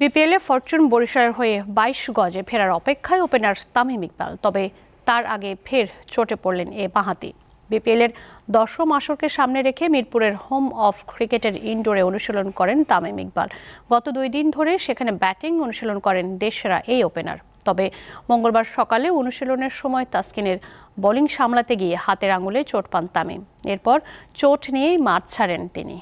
বিপিএলে ফরচুন বরিশালের হয়ে বাইশ গজে ফেরার অপেক্ষায় ওপেনার তামিম ইকবাল তবে তার আগে ফের চটে পড়লেন এ বাঁহাতি বিপিএলের দশম আসরকে সামনে রেখে মিরপুরের হোম অফ ক্রিকেটের ইনডোরে অনুশীলন করেন তামিম ইকবাল গত দুই দিন ধরে সেখানে ব্যাটিং অনুশীলন করেন দেশেরা এই ওপেনার তবে মঙ্গলবার সকালে অনুশীলনের সময় তাসকিনের বোলিং সামলাতে গিয়ে হাতের আঙুলে চোট পান তামিম এরপর চোট নিয়েই মাঠ ছাড়েন তিনি